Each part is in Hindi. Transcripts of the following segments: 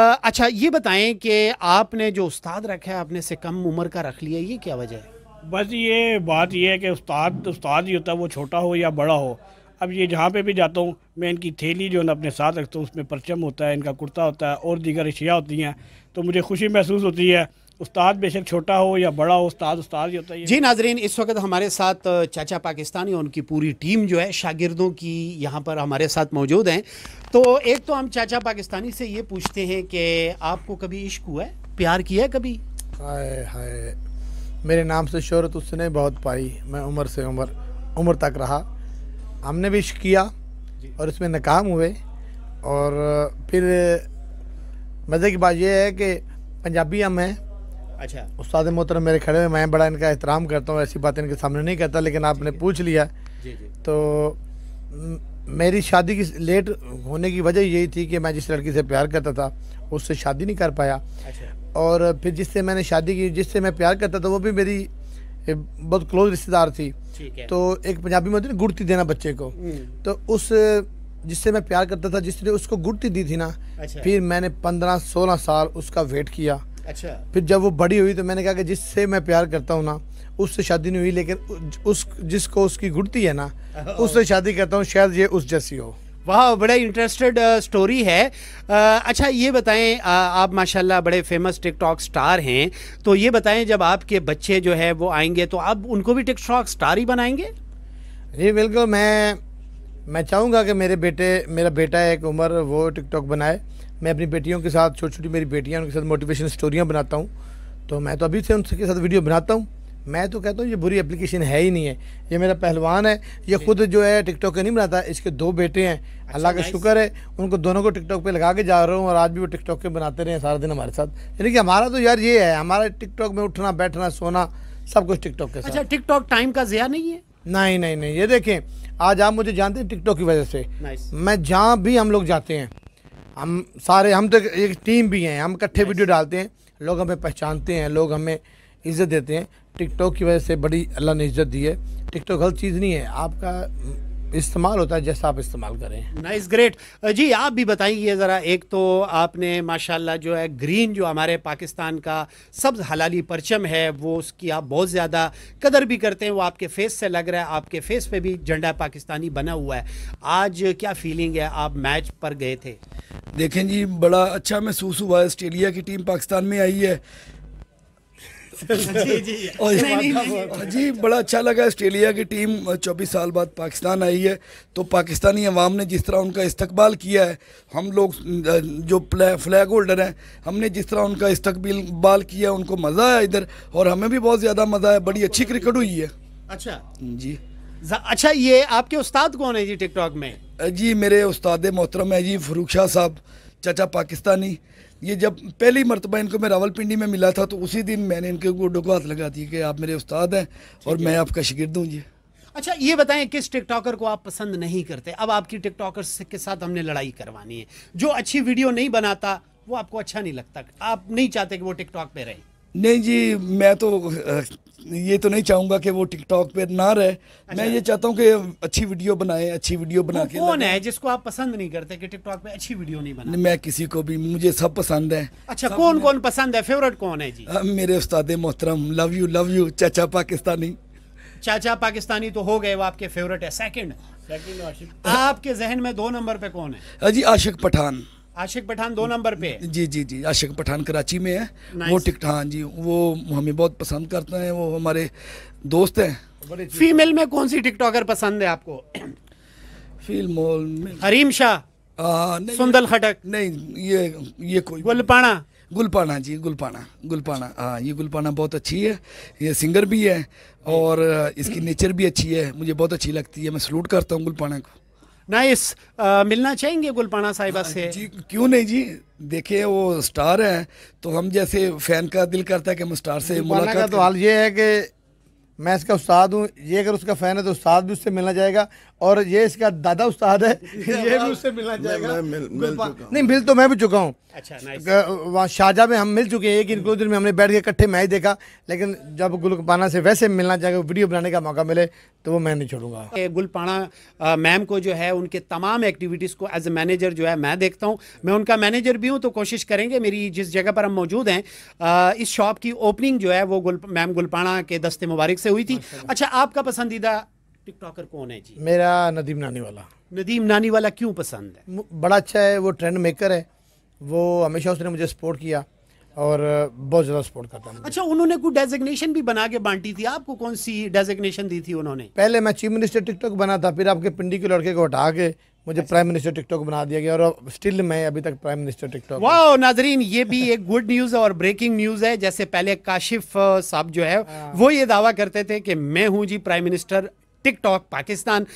अच्छा ये बताएं कि आपने जो उस्ताद रखा है आपने से कम उम्र का रख लिया ये क्या वजह है बस ये बात ये है कि उस्ताद उस्ताद ही होता है वो छोटा हो या बड़ा हो अब ये जहाँ पे भी जाता हूँ मैं इनकी थैली जो है अपने साथ रखता हूँ उसमें परचम होता है इनका कुर्ता होता है और दीगर अशिया होती हैं तो मुझे खुशी महसूस होती है उस्ताद बेशक छोटा हो या बड़ा हो उस्ताद उस्ताद ही होता है जी नाजरीन इस वक्त हमारे साथ चाचा पाकिस्तानी और उनकी पूरी टीम जो है शागिर्दों की यहाँ पर हमारे साथ मौजूद हैं तो एक तो हम चाचा पाकिस्तानी से ये पूछते हैं कि आपको कभी इश्क हुआ है प्यार किया है कभी हाय हाय मेरे नाम से शहरत उसने बहुत पाई मैं उम्र से उम्र उम्र तक रहा हमने भी इश्क किया और इसमें नाकाम हुए और फिर मज़े की बात यह है कि पंजाबी हम हैं अच्छा उस्ताद मोहतरम मेरे खड़े हुए मैं बड़ा इनका एहतराम करता हूँ ऐसी बात इनके सामने नहीं करता लेकिन आपने पूछ लिया तो मेरी शादी की लेट होने की वजह यही थी कि मैं जिस लड़की से प्यार करता था उससे शादी नहीं कर पाया अच्छा। और फिर जिससे मैंने शादी की जिससे मैं प्यार करता था वो भी मेरी बहुत क्लोज रिश्तेदार थी तो एक पंजाबी में होती ना गुड़ती देना बच्चे को हम्म। तो उस जिससे मैं प्यार करता था जिसने उसको गुड़ती दी थी ना अच्छा। फिर मैंने पंद्रह सोलह साल उसका वेट किया अच्छा फिर जब वो बड़ी हुई तो मैंने कहा कि जिससे मैं प्यार करता हूँ ना उससे शादी नहीं हुई लेकिन उस जिसको उसकी गुड़ती है ना उससे शादी करता हूँ शायद ये उस जैसी हो वाह बड़ा इंटरेस्टेड स्टोरी uh, है आ, uh, अच्छा ये बताएं आ, uh, आप माशाल्लाह बड़े फेमस टिकटॉक स्टार हैं तो ये बताएं जब आपके बच्चे जो है वो आएंगे तो आप उनको भी टिकटॉक स्टार ही बनाएंगे जी बिल्कुल मैं मैं चाहूँगा कि मेरे बेटे मेरा बेटा एक उम्र वो टिकटॉक बनाए मैं अपनी बेटियों के साथ छोटी छोटी मेरी बेटियाँ उनके साथ मोटिवेशन स्टोरियाँ बनाता हूँ तो मैं तो अभी से उनके साथ वीडियो बनाता हूँ मैं तो कहता हूँ ये बुरी एप्लीकेशन है ही नहीं है ये मेरा पहलवान है ये खुद जो है टिकटॉक नहीं बनाता इसके दो बेटे हैं अच्छा, अल्लाह का शुक्र है उनको दोनों को टिकटॉक पे लगा के जा रहा हूँ और आज भी वो टिकटॉक के बनाते रहे सारा दिन हमारे साथ यानी कि हमारा तो यार ये है हमारा टिकटॉक में उठना बैठना सोना सब कुछ टिकटॉक के अच्छा, साथ अच्छा टिकटॉक टाइम का जिया नहीं है नहीं नहीं नहीं ये देखें आज आप मुझे जानते हैं टिकटॉक की वजह से मैं जहाँ भी हम लोग जाते हैं हम सारे हम तो एक टीम भी हैं हम इकट्ठे वीडियो डालते हैं लोग हमें पहचानते हैं लोग हमें इज़्ज़त देते हैं टिकटॉक की वजह से बड़ी अल्लाह ने इज़्ज़त दी है टिकटॉक गलत चीज़ नहीं है आपका इस्तेमाल होता है जैसा आप इस्तेमाल करें नाइस ग्रेट जी आप भी बताइए ज़रा एक तो आपने माशाल्लाह जो है ग्रीन जो हमारे पाकिस्तान का सब्ज हलाली परचम है वो उसकी आप बहुत ज़्यादा कदर भी करते हैं वो आपके फेस से लग रहा है आपके फेस पे भी झंडा पाकिस्तानी बना हुआ है आज क्या फीलिंग है आप मैच पर गए थे देखें जी बड़ा अच्छा महसूस हुआ है ऑस्ट्रेलिया की टीम पाकिस्तान में आई है जी बड़ा अच्छा लगा ऑस्ट्रेलिया की टीम चौबीस साल बाद पाकिस्तान आई है तो पाकिस्तानी अवाम ने जिस तरह उनका इस्तकबाल किया है हम लोग जो फ्लैग होल्डर हैं हमने जिस तरह उनका इस्तकबाल किया उनको मज़ा आया इधर और हमें भी बहुत ज़्यादा मज़ा आया बड़ी अच्छी क्रिकेट हुई है अच्छा जी अच्छा ये आपके उस्ताद कौन है जी टिकटॉक में जी मेरे उस्ताद मोहतरम है जी फरूख शाह साहब चचा पाकिस्तानी ये जब पहली मरतबा इनको मैं रावलपिंडी में मिला था तो उसी दिन मैंने इनके गोडो को हाथ लगा दिया कि आप मेरे उस्ताद हैं और मैं आपका शिगिर्द हूँ जी अच्छा ये बताएं किस टिकटॉकर को आप पसंद नहीं करते अब आपकी टिकटॉकर के साथ हमने लड़ाई करवानी है जो अच्छी वीडियो नहीं बनाता वो आपको अच्छा नहीं लगता आप नहीं चाहते कि वो टिकटॉक पे रहें नहीं जी मैं तो ये तो नहीं चाहूंगा कि वो टिकटॉक पे ना रहे अच्छा। मैं ये चाहता हूँ कि अच्छी वीडियो बनाए अच्छी वीडियो बना के कौन है जिसको आप पसंद नहीं करते कि टिकटॉक पे अच्छी वीडियो नहीं बना मैं किसी को भी मुझे सब पसंद है अच्छा कौन कौन पसंद है फेवरेट कौन है जी आ, मेरे उस्ताद मोहतरम लव यू लव यू चाचा पाकिस्तानी चाचा पाकिस्तानी तो हो गए वो आपके फेवरेट है सेकंड आपके जहन में दो नंबर पे कौन है जी आशिक पठान आशिक पठान दो नंबर पे जी जी जी आशिक पठान कराची में है वो टिकट हाँ जी वो हमें बहुत पसंद करते हैं वो हमारे दोस्त हैं फीमेल में कौन सी टिकटॉकर पसंद है आपको फीमेल में हरीम शाह सुंदर खटक नहीं ये ये कोई गुलपाना गुलपाना जी गुलपाना गुलपाना हाँ ये गुलपाना बहुत अच्छी है ये सिंगर भी है और इसकी नेचर भी अच्छी है मुझे बहुत अच्छी लगती है मैं सलूट करता हूँ गुलपाना को नाइस आ, मिलना चाहेंगे गुलपाना साहिबा हाँ से जी क्यों नहीं जी देखिए वो स्टार है तो हम जैसे फैन का दिल करता है कि हम स्टार से मुलाकात तो हाल ये है कि मैं इसका उस्ताद हूँ ये अगर उसका फ़ैन है तो उस्ताद भी उससे मिलना जाएगा और ये इसका दादा उस्ताद है ये भी उससे मिलना जाएगा मैं, मैं, मिल, मिल नहीं मिल तो मैं भी चुका हूँ अच्छा वहाँ शाहजहाँ में हम मिल चुके हैं एक इंक्लूजन में हमने बैठ के इकट्ठे मैच देखा लेकिन जब गुलपाना से वैसे मिलना जाएगा वीडियो बनाने का मौका मिले तो वो मैं नहीं छोड़ूंगा गुलपाना मैम को जो है उनके तमाम एक्टिविटीज़ को एज ए मैनेजर जो है मैं देखता हूँ मैं उनका मैनेजर भी हूँ तो कोशिश करेंगे मेरी जिस जगह पर हम मौजूद हैं इस शॉप की ओपनिंग जो है वो मैम गुलपाना के दस्ते मुबारक से हुई थी अच्छा आपका पसंदीदा टिकटॉकर कौन है जी मेरा नदीम नानी वाला नदीम नानी वाला क्यों पसंद है बड़ा अच्छा है वो ट्रेंड मेकर है वो हमेशा उसने मुझे सपोर्ट किया और बहुत ज़्यादा सपोर्ट करता हूँ अच्छा उन्होंने कोई डेजिग्नेशन भी बना के बांटी थी आपको कौन सी डेजिग्नेशन दी थी उन्होंने पहले मैं चीफ मिनिस्टर टिकटॉक बना था फिर आपके पिंडी के लड़के को हटा के मुझे प्राइम मिनिस्टर टिकटॉक बना दिया गया और स्टिल मैं अभी तक प्राइम मिनिस्टर टिकटॉक वाह नाजरीन ये भी एक गुड न्यूज़ और ब्रेकिंग न्यूज़ है जैसे पहले काशिफ साहब जो है हाँ। वो ये दावा करते थे कि मैं हूँ जी प्राइम मिनिस्टर टिकटॉक पाकिस्तान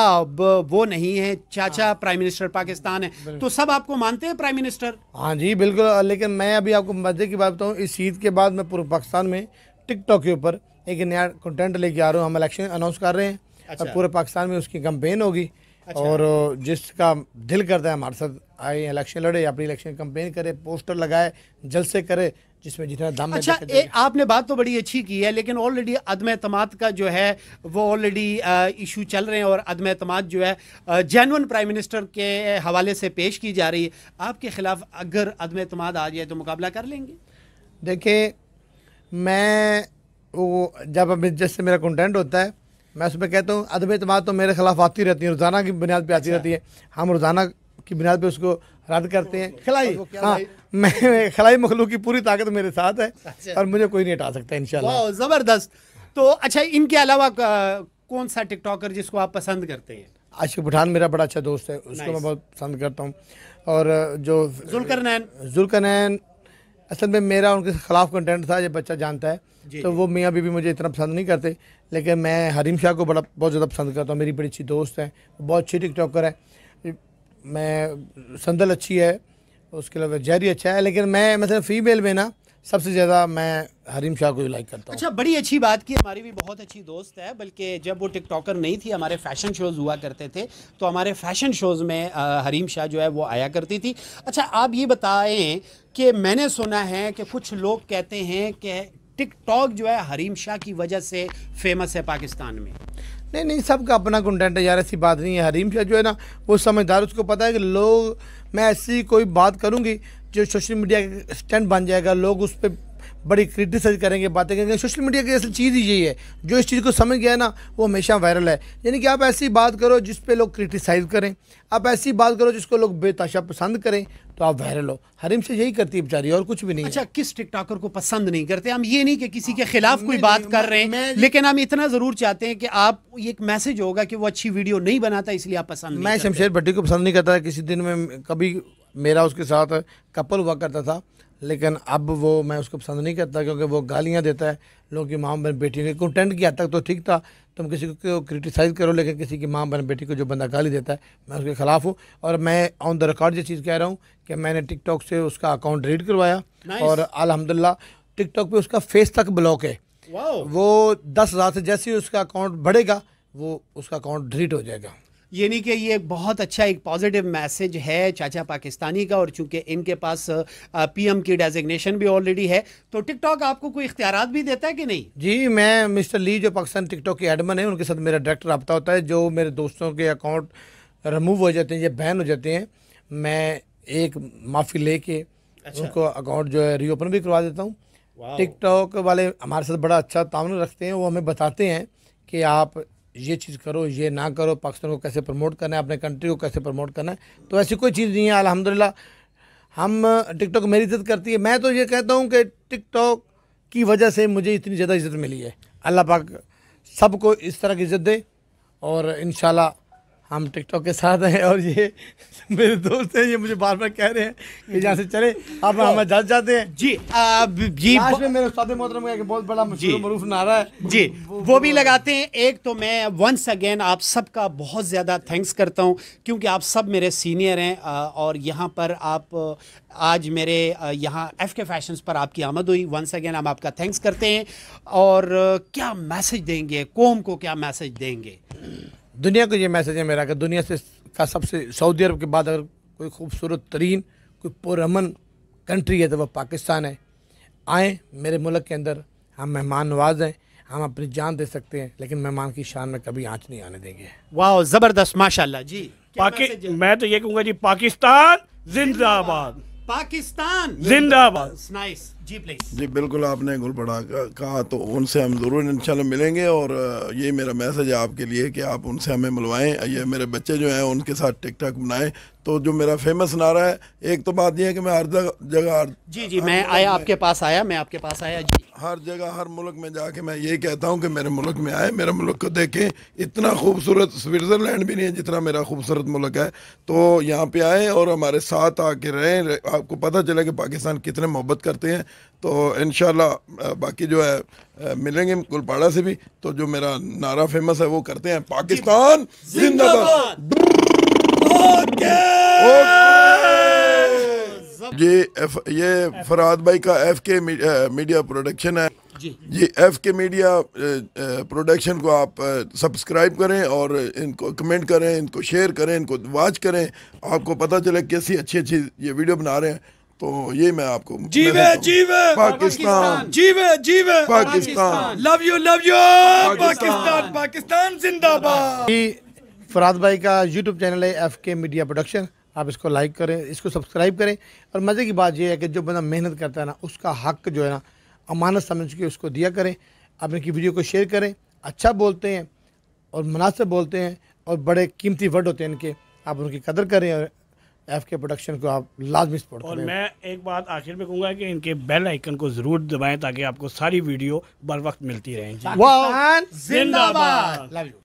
अब वो नहीं है चाचा प्राइम हाँ। मिनिस्टर पाकिस्तान है तो सब आपको मानते हैं प्राइम मिनिस्टर हाँ जी बिल्कुल लेकिन मैं अभी आपको मजे की बात बताऊँ इस ईद के बाद मैं पूर्व पाकिस्तान में टिकटॉक के ऊपर एक नया कंटेंट लेके आ रहा हूँ हम इलेक्शन अनाउंस कर रहे हैं अच्छा। और पूरे पाकिस्तान में उसकी कंपेन होगी अच्छा। और जिसका दिल करता है हमारे साथ आए इलेक्शन लड़े अपनी इलेक्शन कंपेन करे पोस्टर लगाए जलसे करे जिसमें जितना दाम अच्छा ए, आपने बात तो बड़ी अच्छी की है लेकिन ऑलरेडी अदम अतमाद का जो है वो ऑलरेडी इशू चल रहे हैं और अदम अतमाद जो है जैनवन प्राइम मिनिस्टर के हवाले से पेश की जा रही है आपके खिलाफ अगर अदम अतमाद आ जाए तो मुकाबला कर लेंगे देखिए मैं वो जब जैसे मेरा कंटेंट होता है मैं उसमें कहता हूँ अदब अतमाद तो मेरे खिलाफ आती रहती है रोज़ाना की बुनियाद पर आती अच्छा। रहती है हम रोज़ाना की बुनियाद पर उसको रद्द करते हैं खिलाई हाँ मैं खिलाई मखलूक की पूरी ताकत मेरे साथ है अच्छा। और मुझे कोई नहीं हटा सकता इन ज़बरदस्त तो अच्छा इनके अलावा कौन सा टिकटॉकर जिसको आप पसंद करते हैं आशिक पठान मेरा बड़ा अच्छा दोस्त है उसको मैं बहुत पसंद करता हूँ और जो जुलकर नैन जुलकर नैन असल में मेरा उनके खिलाफ कंटेंट था ये बच्चा जानता है तो वो मियाँ बीबी मुझे इतना पसंद नहीं करते लेकिन मैं हरीम शाह को बड़ा बहुत ज़्यादा पसंद करता हूँ मेरी बड़ी अच्छी दोस्त है बहुत अच्छी टिकटॉकर है मैं संदल अच्छी है उसके अलावा जहरी अच्छा है लेकिन मैं मतलब फ़ीमेल में ना सबसे ज़्यादा मैं हरीम शाह को लाइक करता हूँ अच्छा बड़ी अच्छी बात की हमारी भी बहुत अच्छी दोस्त है बल्कि जब वो टिकटॉकर नहीं थी हमारे फैशन शोज़ हुआ करते थे तो हमारे फैशन शोज़ में हरीम शाह जो है वो आया करती थी अच्छा आप ये बताएं कि मैंने सुना है कि कुछ लोग कहते हैं कि टिकटॉक जो है हरीम शाह की वजह से फेमस है पाकिस्तान में नहीं नहीं सबका अपना कंटेंट है यार ऐसी बात नहीं है हरीम शाह जो है ना वो समझदार उसको पता है कि लोग मैं ऐसी कोई बात करूँगी जो सोशल मीडिया का स्टैंड बन जाएगा लोग उस पर बड़ी क्रिटिसाइज करेंगे बातें करेंगे सोशल मीडिया की असल चीज़ ही यही है जो इस चीज़ को समझ गया है ना वो हमेशा वायरल है यानी कि आप ऐसी बात करो जिस पे लोग क्रिटिसाइज करें आप ऐसी बात करो जिसको लोग बेताशा पसंद करें तो आप वायरल हो हरिम से यही करती है बेचारी और कुछ भी नहीं अच्छा किस टिकटॉकर को पसंद नहीं करते हम ये नहीं कि किसी के खिलाफ कोई बात कर रहे हैं लेकिन हम इतना ज़रूर चाहते हैं कि आप एक मैसेज होगा कि वो अच्छी वीडियो नहीं बनाता इसलिए आप पसंद मैं शमशेर भट्टी को पसंद नहीं करता किसी दिन में कभी मेरा उसके साथ कपल हुआ करता था लेकिन अब वो मैं उसको पसंद नहीं करता क्योंकि वो गालियाँ देता है लोगों की माँ बहन बेटी के कंटेंट की हद तक तो ठीक था तुम किसी को क्रिटिसाइज़ करो लेकिन किसी की माँ बहन बेटी को जो बंदा गाली देता है मैं उसके ख़िलाफ़ हूँ और मैं ऑन द रिकॉर्ड ये चीज़ कह रहा हूँ कि मैंने टिकटॉक से उसका अकाउंट डिलीट करवाया और अलहमदिल्ला टिकटॉक पर उसका फेस तक ब्लॉक है वो दस हज़ार से जैसे ही उसका अकाउंट बढ़ेगा वो उसका अकाउंट डिलीट हो जाएगा ये नहीं कि ये बहुत अच्छा एक पॉजिटिव मैसेज है चाचा पाकिस्तानी का और चूंकि इनके पास पीएम की डेजिग्नेशन भी ऑलरेडी है तो टिकटॉक आपको कोई इख्तियार भी देता है कि नहीं जी मैं मिस्टर ली जो पाकिस्तान टिकटॉक के एडमन है उनके साथ मेरा डायरेक्ट रबता होता है जो मेरे दोस्तों के अकाउंट रिमूव हो जाते हैं या बैन हो जाते हैं मैं एक माफ़ी ले अच्छा। उनको अकाउंट जो है रीओपन भी करवा देता हूँ टिकटॉक वाले हमारे साथ बड़ा अच्छा तावन रखते हैं वो हमें बताते हैं कि आप ये चीज़ करो ये ना करो पाकिस्तान को कैसे प्रमोट करना है अपने कंट्री को कैसे प्रमोट करना है तो ऐसी कोई चीज़ नहीं है अलहमदिल्ला हम टिकटॉक मेरी इज्जत करती है मैं तो ये कहता हूँ कि टिकटॉक की वजह से मुझे इतनी ज़्यादा इज्जत मिली है अल्लाह पाक सबको इस तरह की इज्जत दे और इन हम टिकटॉक के साथ हैं और ये मेरे दोस्त हैं ये मुझे बार बार कह रहे हैं कि जहाँ से चले अब हम जज जाते हैं जी अब जी में मेरे साथ मोहतरम का बहुत बड़ा मरूफ नारा है जी वो, वो भी लगाते हैं एक तो मैं वंस अगेन आप सबका बहुत ज़्यादा थैंक्स करता हूँ क्योंकि आप सब मेरे सीनियर हैं और यहाँ पर आप आज मेरे यहाँ एफ के फैशन पर आपकी आमद हुई वंस अगेन हम आपका थैंक्स करते हैं और क्या मैसेज देंगे कौम को क्या मैसेज देंगे दुनिया को ये मैसेज है मेरा कि दुनिया से का सबसे सऊदी अरब के बाद अगर कोई खूबसूरत तरीन कोई पुरमन कंट्री है तो वह पाकिस्तान है आए मेरे मुल्क के अंदर हम मेहमान नवाज हैं हम अपनी जान दे सकते हैं लेकिन मेहमान की शान में कभी आँच नहीं आने देंगे वाह ज़बरदस्त माशाल्लाह जी पाकि मैं तो ये कहूँगा जी पाकिस्तान जिंदाबाद पाकिस्तान जिंदाबाद नाइस जी प्लीज जी बिल्कुल आपने गुल पढ़ा कहा तो उनसे हम ज़रूर इंशाल्लाह मिलेंगे और ये मेरा मैसेज है आपके लिए कि आप उनसे हमें मिलवाएं ये मेरे बच्चे जो हैं उनके साथ टिक टॉक बनाएं तो जो मेरा फेमस नारा है एक तो बात यह है कि मैं हर जगह हर जी जी मैं आया आपके पास आया मैं आपके पास आया जी हर जगह हर मुल्क में जाके मैं ये कहता हूँ कि मेरे मुल्क में आए मेरे मुल्क को देखें इतना खूबसूरत स्विट्ज़रलैंड भी नहीं है जितना मेरा खूबसूरत मुल्क है तो यहाँ पे आए और हमारे साथ आके रहें आपको पता चला कि पाकिस्तान कितने मोहब्बत करते हैं तो इन बाकी जो है मिलेंगे कुलपाड़ा से भी तो जो मेरा नारा फेमस है वो करते हैं पाकिस्तान जिंदाबाद ये एफ ये फराद भाई का एफ के मीडिया प्रोडक्शन है जी एफ के मीडिया प्रोडक्शन को आप सब्सक्राइब करें और इनको कमेंट करें इनको शेयर करें इनको वॉच करें आपको पता चले कैसी अच्छी अच्छी ये वीडियो बना रहे हैं तो ये मैं आपको जीवे जीवे पाकिस्तान जीवे जीवे Pakistan love you love you Pakistan Pakistan जिंदाबाद फराद भाई का यूट्यूब चैनल है एफ के मीडिया प्रोडक्शन आप इसको लाइक करें इसको सब्सक्राइब करें और मज़े की बात यह है कि जो बंदा मेहनत करता है ना उसका हक जो है ना अमानत समझ के उसको दिया करें आप इनकी वीडियो को शेयर करें अच्छा बोलते हैं और मुनासिब बोलते हैं और बड़े कीमती वर्ड होते हैं इनके आप उनकी कदर करें और एफ के प्रोडक्शन को आप लाजमी सपोर्ट और मैं एक बात आखिर में कहूँगा कि इनके बेल आइकन को ज़रूर दबाएं ताकि आपको सारी वीडियो बर वक्त मिलती रहे जिंदाबाद